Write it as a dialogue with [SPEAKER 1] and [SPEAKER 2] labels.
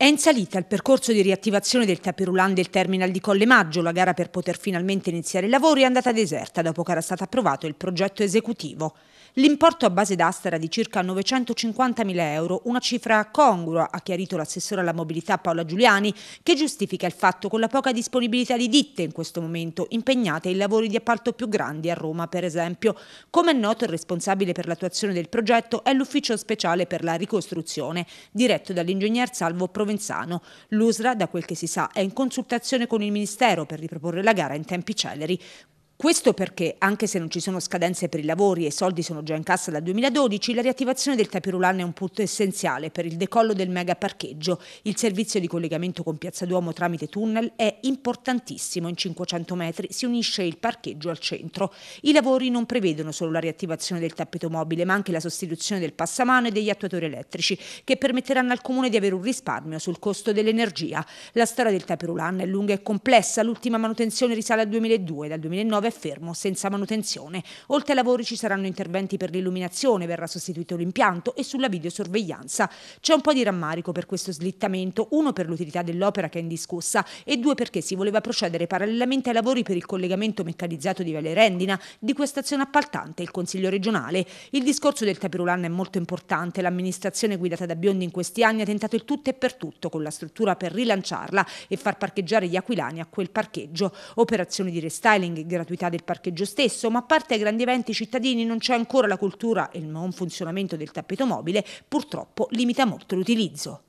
[SPEAKER 1] È in salita il percorso di riattivazione del tapirulan del terminal di Colle Maggio. La gara per poter finalmente iniziare i lavori è andata deserta dopo che era stato approvato il progetto esecutivo. L'importo a base d'asta era di circa 950.000 euro, una cifra congrua, ha chiarito l'assessore alla mobilità Paola Giuliani, che giustifica il fatto con la poca disponibilità di ditte in questo momento impegnate in lavori di appalto più grandi a Roma, per esempio. Come è noto, il responsabile per l'attuazione del progetto è l'Ufficio Speciale per la Ricostruzione, diretto dall'ingegner Salvo Provenzano Provenzano. L'USRA, da quel che si sa, è in consultazione con il Ministero per riproporre la gara in tempi celeri. Questo perché, anche se non ci sono scadenze per i lavori e i soldi sono già in cassa dal 2012, la riattivazione del Tapirulan è un punto essenziale per il decollo del mega parcheggio. Il servizio di collegamento con Piazza Duomo tramite tunnel è importantissimo. In 500 metri si unisce il parcheggio al centro. I lavori non prevedono solo la riattivazione del tappeto mobile, ma anche la sostituzione del passamano e degli attuatori elettrici, che permetteranno al Comune di avere un risparmio sul costo dell'energia. La storia del Tapirulan è lunga e complessa. L'ultima manutenzione risale al 2002 e dal 2009 è fermo, senza manutenzione. Oltre ai lavori ci saranno interventi per l'illuminazione, verrà sostituito l'impianto e sulla videosorveglianza. C'è un po' di rammarico per questo slittamento, uno per l'utilità dell'opera che è indiscussa e due perché si voleva procedere parallelamente ai lavori per il collegamento meccanizzato di Valle Rendina, di questa azione appaltante, il Consiglio regionale. Il discorso del Capirulan è molto importante, l'amministrazione guidata da Biondi in questi anni ha tentato il tutto e per tutto con la struttura per rilanciarla e far parcheggiare gli aquilani a quel parcheggio. Operazioni di restyling gratuitamente contiguità del parcheggio stesso, ma a parte ai grandi eventi cittadini non c'è ancora la cultura e il non funzionamento del tappeto mobile, purtroppo limita molto l'utilizzo.